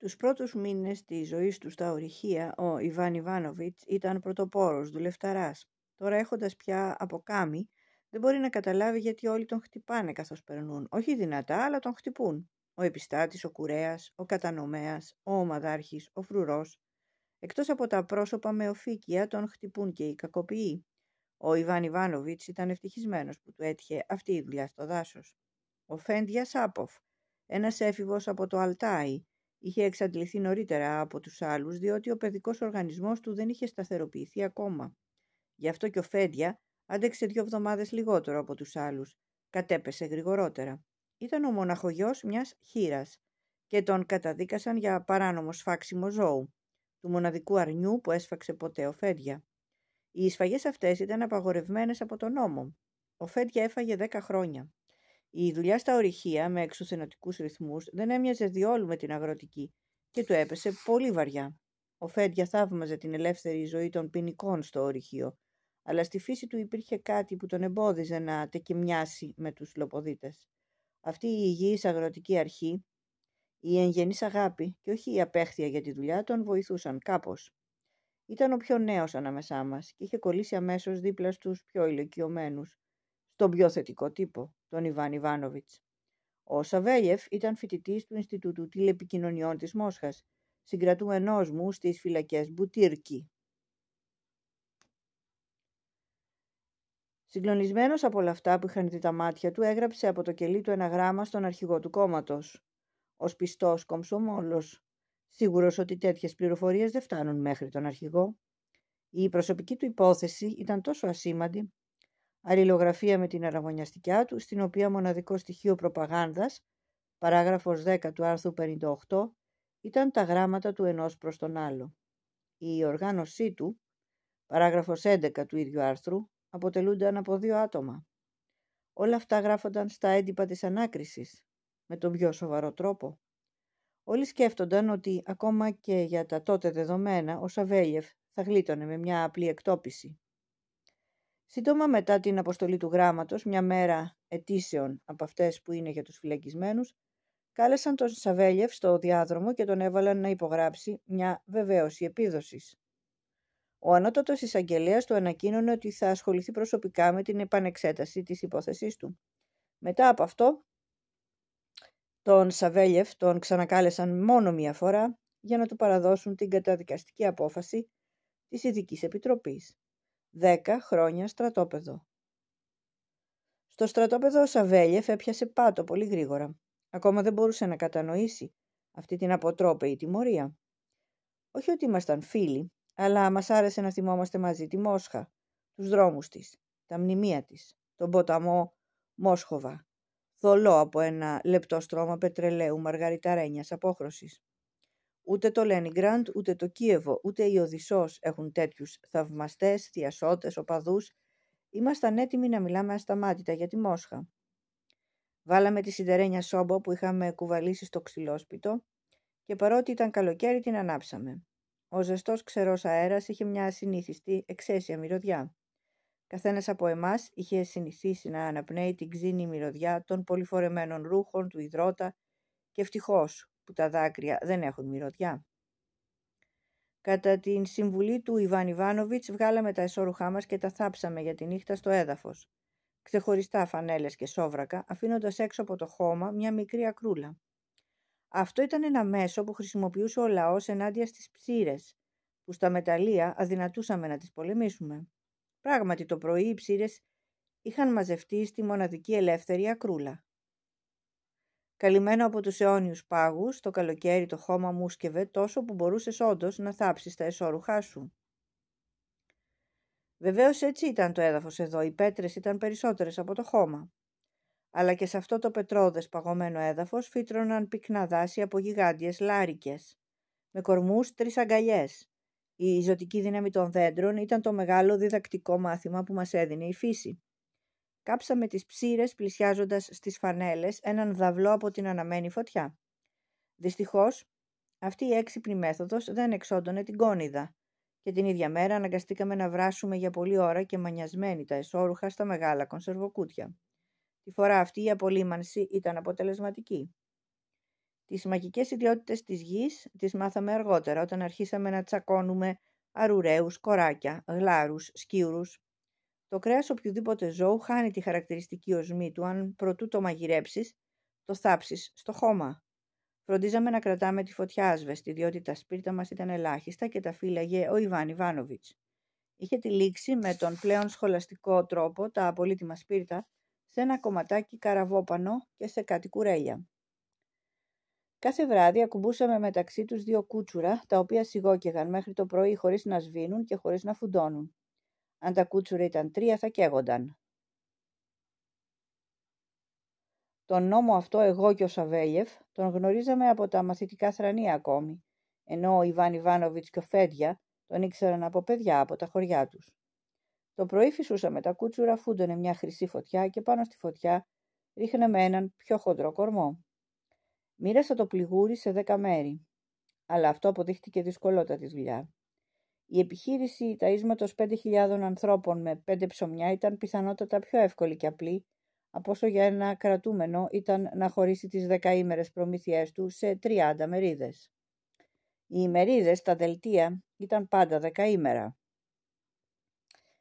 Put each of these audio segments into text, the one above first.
Τους πρώτους μήνες της ζωής τους στα ορυχεία, ο Ιβάν Ιβάνοβιτς ήταν πρωτοπόρος, δουλευταράς. Τώρα έχοντας πια αποκάμι, δεν μπορεί να καταλάβει γιατί όλοι τον χτυπάνε καθώς περνούν. Όχι δυνατά, αλλά τον χτυπούν. Ο επιστάτης, ο κουρέας, ο κατανομέας, ο ομαδάρχης, ο φρουρός. Εκτός από τα πρόσωπα με οφήκια τον χτυπούν και οι κακοποιοί. Ο Ιβάν Ιβάνοβιτς ήταν ευτυχισμένος που του έτυχε αυτή η δουλειά στο δάσος. Ο Φέντια Σάποφ, ένας έφηβος από το Αλτάι, Είχε εξαντληθεί νωρίτερα από τους άλλους, διότι ο παιδικός οργανισμός του δεν είχε σταθεροποιηθεί ακόμα. Γι' αυτό και ο Φέντια άντεξε δύο εβδομάδες λιγότερο από τους άλλους. Κατέπεσε γρηγορότερα. Ήταν ο μοναχογιός μιας χείρας και τον καταδίκασαν για παράνομο σφάξιμο ζώου, του μοναδικού αρνιού που έσφαξε ποτέ ο Φέντια. Οι εισφαγές αυτές ήταν απαγορευμένες από τον νόμο. Ο Φέντια έφαγε 10 χρόνια. Η δουλειά στα ορυχεία με εξουθενωτικούς ρυθμούς δεν έμοιαζε διόλου με την αγροτική και του έπεσε πολύ βαριά. Ο Φέντια θαύμαζε την ελεύθερη ζωή των ποινικών στο ορυχείο, αλλά στη φύση του υπήρχε κάτι που τον εμπόδιζε να τεκιμιάσει με τους λοποδίτες. Αυτή η υγιής αγροτική αρχή, η εγγενής αγάπη και όχι η απέχθεια για τη δουλειά τον βοηθούσαν κάπως. Ήταν ο πιο νέος ανάμεσά μας και είχε κολλήσει αμέσως δίπλα στους πιο ηλικιωμένους, στον πιο θετικό τύπο τον Ιβάν Ιβάνοβιτς. Ο Σαβέγεφ ήταν φοιτητής του Ινστιτούτου Τηλεπικοινωνιών της Μόσχας, συγκρατούμενός μου στις φυλακές Μπουτίρκη. Συγκλονισμένος από όλα αυτά που είχαν δει τα μάτια του, έγραψε από το κελί του ένα γράμμα στον αρχηγό του κόμματος. Ως πιστός κομψομόλος, σίγουρος ότι τέτοιες πληροφορίες δεν φτάνουν μέχρι τον αρχηγό. Η προσωπική του υπόθεση ήταν τόσο ασήμαντη αλληλογραφία με την αραβωνιαστικιά του, στην οποία μοναδικό στοιχείο προπαγάνδας, παράγραφος 10 του άρθρου 58, ήταν τα γράμματα του ενός προς τον άλλο. Η οργάνωσή του, παράγραφος 11 του ίδιου άρθρου, αποτελούνταν από δύο άτομα. Όλα αυτά γράφονταν στα έντυπα της ανάκρισης, με τον πιο σοβαρό τρόπο. Όλοι σκέφτονταν ότι ακόμα και για τα τότε δεδομένα ο Σαβέλιεφ θα γλίτωνε με μια απλή εκτόπιση. Σύντομα μετά την αποστολή του γράμματος, μια μέρα ετήσεων από αυτές που είναι για τους φυλακισμένους, κάλεσαν τον Σαβέλιεφ στο διάδρομο και τον έβαλαν να υπογράψει μια βεβαίωση επίδοσης. Ο ανώτατος εισαγγελέας του ανακοίνωνε ότι θα ασχοληθεί προσωπικά με την επανεξέταση της υπόθεσής του. Μετά από αυτό, τον Σαβέλιεφ τον ξανακάλεσαν μόνο μία φορά για να του παραδώσουν την καταδικαστική απόφαση της ειδικής Επιτροπής δέκα χρόνια στρατόπεδο. Στο στρατόπεδο ο Σαβέλιεφ έπιασε πάτο πολύ γρήγορα. Ακόμα δεν μπορούσε να κατανοήσει αυτή την αποτρόπαιη τιμωρία. Όχι ότι ήμασταν φίλοι, αλλά μας άρεσε να θυμόμαστε μαζί τη Μόσχα, τους δρόμους της, τα μνημεία της, τον ποταμό Μόσχοβα, θολό από ένα λεπτό στρώμα πετρελαίου μαργαριταρένια απόχρωσης. Ούτε το Λένιγκραντ, ούτε το Κίεβο, ούτε η Οδυσσός έχουν τέτοιους θαυμαστές, θειασότες, οπαδούς. Ήμασταν έτοιμοι να μιλάμε ασταμάτητα για τη Μόσχα. Βάλαμε τη σιδερένια σόμπο που είχαμε κουβαλήσει στο ξυλόσπιτο και παρότι ήταν καλοκαίρι την ανάψαμε. Ο ζεστός ξερός αέρας είχε μια ασυνήθιστη εξαίσια μυρωδιά. Καθένας από εμάς είχε συνηθίσει να αναπνέει την ξύνη μυρωδιά των πολυφορεμένων ρούχων του υδρότα και ευτυχώς που τα δάκρυα δεν έχουν μυρωδιά. Κατά την συμβουλή του Ιβάν Ιβάνοβιτς βγάλαμε τα εσώρουχά μας και τα θάψαμε για τη νύχτα στο έδαφος. Ξεχωριστά φανέλες και σόβρακα, αφήνοντας έξω από το χώμα μια μικρή ακρούλα. Αυτό ήταν ένα μέσο που χρησιμοποιούσε ο λαός ενάντια στις ψήρες, που στα μεταλλεία αδυνατούσαμε να τις πολεμήσουμε. Πράγματι το πρωί οι ψήρες είχαν μαζευτεί στη μοναδική ελεύθερη ακρούλα. Καλυμμένο από τους αιώνιους πάγους, το καλοκαίρι το χώμα μου σκευε τόσο που μπορούσες όντως να θάψεις τα εσώρουχά σου. Βεβαίως έτσι ήταν το έδαφος εδώ, οι πέτρες ήταν περισσότερες από το χώμα. Αλλά και σε αυτό το πετρώδες παγωμένο έδαφος φύτρωναν πυκνά δάση από γιγάντιες λάρικες, με κορμούς τρεις αγκαλιές. Η ζωτική δύναμη των δέντρων ήταν το μεγάλο διδακτικό μάθημα που μας έδινε η φύση. Κάψαμε τις ψήρες πλησιάζοντας στις φανέλες έναν δαυλό από την αναμένη φωτιά. Δυστυχώς, αυτή η έξυπνη μέθοδος δεν εξόντωνε την κόνιδα και την ίδια μέρα αναγκαστήκαμε να βράσουμε για πολλή ώρα και μανιασμένοι τα εσώρουχα στα μεγάλα κονσερβοκούτια. Τη φορά αυτή η απολύμανση ήταν αποτελεσματική. Τις μαγικές ιδιότητες της γης τις μάθαμε αργότερα όταν αρχίσαμε να τσακώνουμε αρουραίους, κοράκια, γλάρους, σκύρους, το κρέας οποιοδήποτε ζώου χάνει τη χαρακτηριστική οσμή του αν προτού το μαγειρέψεις, το θάψεις στο χώμα. Φροντίζαμε να κρατάμε τη φωτιά άσβεστη, διότι τα σπίρτα μας ήταν ελάχιστα και τα φύλαγε ο Ιβάν Ιβάνοβιτ. Είχε τη λήξη με τον πλέον σχολαστικό τρόπο τα απολύτιμα σπίρτα σε ένα κομματάκι καραβόπανο και σε κάτι κουρέλια. Κάθε βράδυ ακουμπούσαμε μεταξύ τους δύο κούτσουρα, τα οποία σιγόκεγαν μέχρι το πρωί χωρίς να σβήνουν και χωρίς να φουντώνουν. Αν τα κούτσουρα ήταν τρία θα καίγονταν. Τον νόμο αυτό εγώ και ο Σαβέλιεφ τον γνωρίζαμε από τα μαθητικά θρανία ακόμη, ενώ ο Ιβάν Ιβάνοβιτς και ο Φέντια τον ήξεραν από παιδιά από τα χωριά τους. Το πρωί φυσούσαμε τα κούτσουρα, φούντωνε μια χρυσή φωτιά και πάνω στη φωτιά ρίχναμε έναν πιο χοντρό κορμό. Μοίρασα το πληγούρι σε δέκα μέρη, αλλά αυτό αποδείχτηκε δυσκολότατης δουλειά. Η επιχείρηση ταΐσματος 5.000 ανθρώπων με 5 ψωμιά ήταν πιθανότατα πιο εύκολη και απλή, από όσο για ένα κρατούμενο ήταν να χωρίσει τις δεκαήμερες προμήθειές του σε 30 μερίδες. Οι ημερίδες τα δελτία ήταν πάντα δεκαήμερα.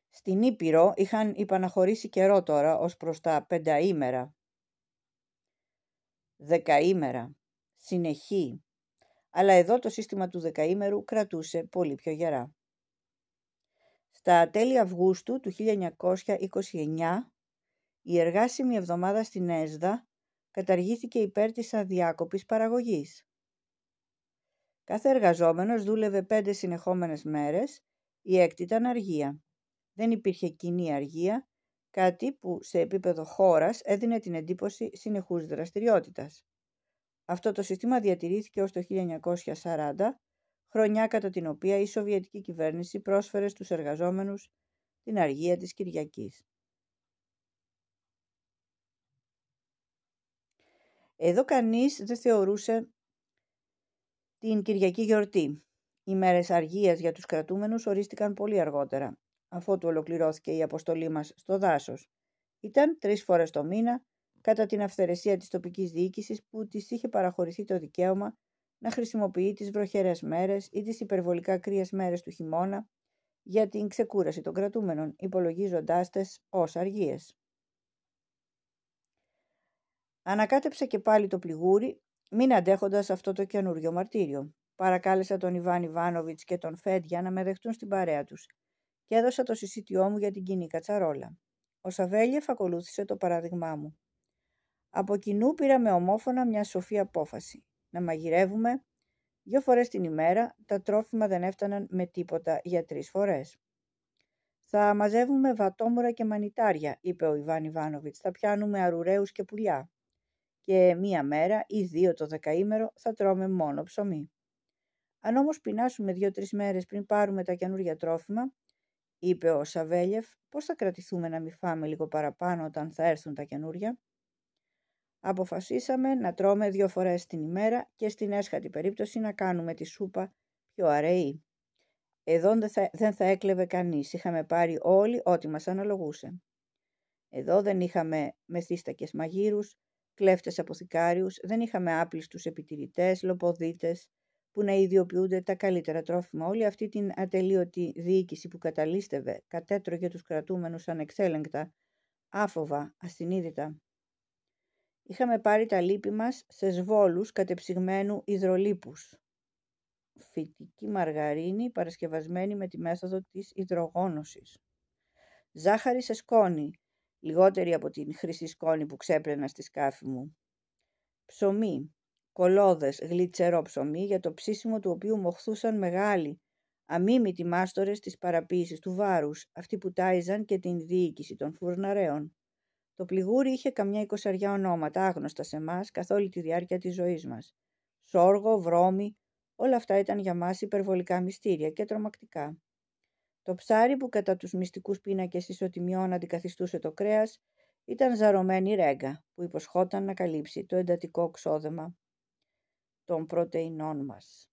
Στην Ήπειρο είχαν υπαναχωρήσει καιρό τώρα ως προς τα πενταήμερα. Δεκαήμερα. Συνεχή. Αλλά εδώ το σύστημα του δεκαήμερου κρατούσε πολύ πιο γερά. Στα τέλη Αυγούστου του 1929, η εργάσιμη εβδομάδα στην ΕΣΔΑ καταργήθηκε υπέρ της αδιάκοπης παραγωγής. Κάθε εργαζόμενος δούλευε πέντε συνεχόμενες μέρες, η έκτη ήταν αργία. Δεν υπήρχε κοινή αργία, κάτι που σε επίπεδο χώρας έδινε την εντύπωση συνεχούς δραστηριότητας. Αυτό το σύστημα διατηρήθηκε ως το 1940 χρονιά κατά την οποία η Σοβιετική κυβέρνηση πρόσφερε στους εργαζόμενους την αργία της Κυριακής. Εδώ κανείς δεν θεωρούσε την Κυριακή γιορτή. Οι μέρες αργίας για τους κρατούμενους ορίστηκαν πολύ αργότερα, αφότου ολοκληρώθηκε η αποστολή μας στο δάσος. Ήταν τρεις φορές το μήνα, κατά την αυθαιρεσία της τοπικής διοίκησης που της είχε παραχωρηθεί το δικαίωμα να χρησιμοποιεί τις βροχερές μέρες ή τις υπερβολικά κρύες μέρες του χειμώνα για την ξεκούραση των κρατούμενων, υπολογίζοντάς τες ως αργίες. Ανακάτεψα και πάλι το πληγούρι, μην αντέχοντας αυτό το καινούριο μαρτύριο. Παρακάλεσα τον Ιβάν Ιβάνοβιτς και τον Φέντια να με δεχτούν στην παρέα τους και έδωσα το συσίτιό μου για την κοινή κατσαρόλα. Ο Σαβέλιεφ ακολούθησε το παράδειγμά μου. Από κοινού πήραμε ομόφωνα μια σοφή απόφαση να μαγειρεύουμε. Δυο φορές την ημέρα τα τρόφιμα δεν έφταναν με τίποτα για τρεις φορές. «Θα μαζεύουμε βατόμουρα και μανιτάρια», είπε ο Ιβάν Ιβάνοβιτς, «θα πιάνουμε αρουραίους και πουλιά. Και μία μέρα ή δύο το δεκαήμερο θα τρώμε μόνο ψωμί. Αν όμως πεινάσουμε δύο-τρεις μέρες πριν πάρουμε τα καινούργια τρόφιμα, είπε ο Σαβέλιεφ, πώς θα κρατηθούμε να μην φάμε λίγο παραπάνω όταν θα έρθουν τα καινούργια αποφασίσαμε να τρώμε δύο φορές την ημέρα και στην έσχατη περίπτωση να κάνουμε τη σούπα πιο αραιή. Εδώ δεν θα, έκλεβε κανείς, είχαμε πάρει όλοι ό,τι μας αναλογούσε. Εδώ δεν είχαμε μεθύστακες μαγείρους, κλέφτες αποθηκάριους, δεν είχαμε άπλιστους επιτηρητές, λοποδίτες, που να ιδιοποιούνται τα καλύτερα τρόφιμα. Όλη αυτή την ατελείωτη διοίκηση που καταλήστευε, κατέτρωγε τους κρατούμενους ανεξέλεγκτα, άφοβα, ασυνείδητα. Είχαμε πάρει τα λύπη μας σε σβόλους κατεψυγμένου υδρολίπους. Φυτική μαργαρίνη παρασκευασμένη με τη μέθοδο της υδρογόνωσης. Ζάχαρη σε σκόνη, λιγότερη από την χρυσή σκόνη που ξέπλαινα στη σκάφη μου. Ψωμί, κολόδες, γλιτσερό ψωμί για το ψήσιμο του οποίου μοχθούσαν μεγάλοι, αμίμητοι μάστορες της παραποίησης του βάρους, αυτοί που τάιζαν και την διοίκηση των φουρναρέων. Το πληγούρι είχε καμιά εικοσαριά ονόματα, άγνωστα σε εμάς καθ' όλη τη διάρκεια της ζωής μας. Σόργο, βρώμη, όλα αυτά ήταν για μας υπερβολικά μυστήρια και τρομακτικά. Το ψάρι που κατά τους μυστικούς πίνακες ισοτιμιών αντικαθιστούσε το κρέας ήταν ζαρωμένη ρέγγα που υποσχόταν να καλύψει το εντατικό ξόδεμα των πρωτεϊνών μας.